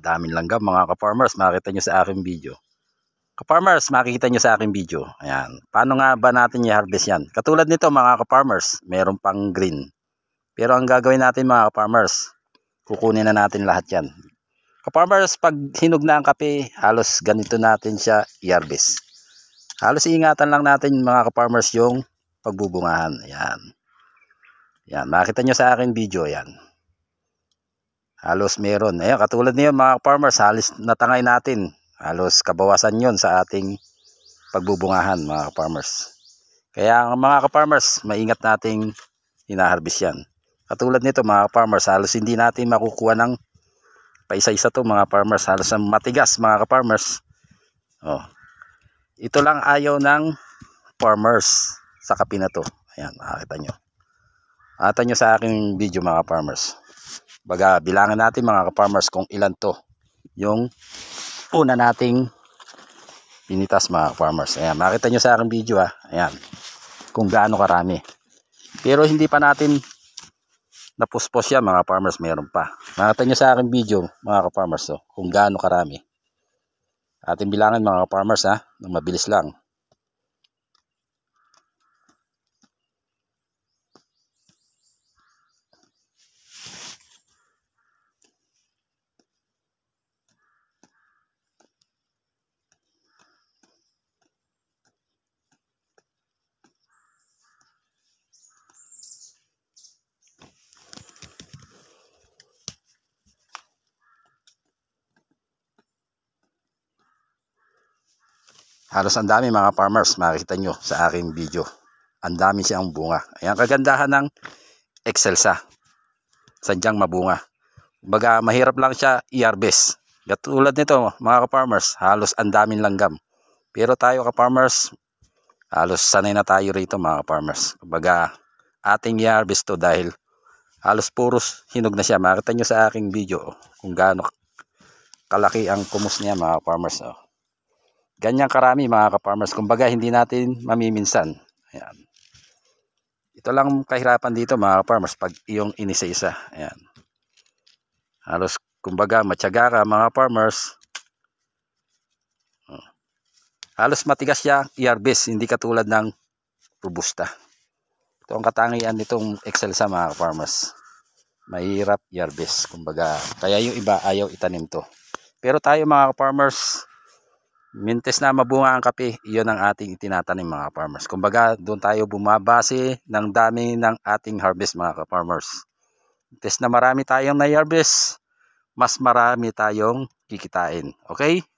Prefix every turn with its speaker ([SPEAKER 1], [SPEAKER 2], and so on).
[SPEAKER 1] daming langgam mga ka-farmers makita nyo sa aking video ka-farmers makikita nyo sa aking video ayan paano nga ba natin i-harvest yan katulad nito mga ka-farmers meron pang green pero ang gagawin natin mga ka-farmers kukunin na natin lahat yan ka-farmers pag hinog na ang kape halos ganito natin siya i-harvest halos iingatan lang natin mga ka-farmers yung pagbubungahan ayan ayan makita nyo sa aking video ayan halos meron. Ayan, katulad niyo mga farmers, halos natangay natin. Halos kabawasan yon sa ating pagbubungahan mga farmers. Kaya mga farmers, maingat nating hinaharbis yan. Katulad nito mga farmers, halos hindi natin makukuha ng paisa-isa to mga farmers. Halos matigas mga farmers. Oh. Ito lang ayaw ng farmers sa kapi na to. Ayan, makakita nyo. Atan nyo sa aking video mga farmers. Baga, bilangan natin mga farmers kung ilan to. Yung una nating pinitas mga farmers. Ayan, makita nyo sa aking video ha. Ayan, kung gaano karami. Pero hindi pa natin napuspos yan mga farmers. Meron pa. Makita nyo sa aking video mga farmers to, oh, kung gaano karami. Ating bilangan mga farmers ha. Nang mabilis lang. Halos ang dami mga farmers, makikita nyo sa aking video. Ang dami siyang bunga. Ayan, kagandahan ng excelsa. Sadyang mabunga. Baga, mahirap lang siya i-harvest. Katulad nito mga ka-farmers, halos ang daming langgam. Pero tayo ka-farmers, halos sanay na tayo rito mga ka-farmers. Baga, ating i-harvest to dahil halos puros hinog na siya. Makita nyo sa aking video oh, kung gaano kalaki ang kumus niya mga farmers. Oh ganyan karami mga ka-farmers. Kumbaga hindi natin mamiminsan. Ayan. Ito lang kahirapan dito mga ka-farmers pag iyong inisa-isa. Ayan. Halos kumbaga matyaga ka mga farmers. Oh. Halos matigas siya ERBs. Hindi katulad ng Robusta. Ito ang katangian nitong Excel sa mga farmers. Mahirap ERBs. Kumbaga, kaya yung iba ayaw itanim to. Pero tayo mga farmers mintes na mabunga ang kape, iyon ang ating itinatanim mga farmers. Kumbaga, doon tayo bumabase ng dami ng ating harvest mga farmers. Mintes na marami tayong na-harvest, mas marami tayong kikitain. Okay?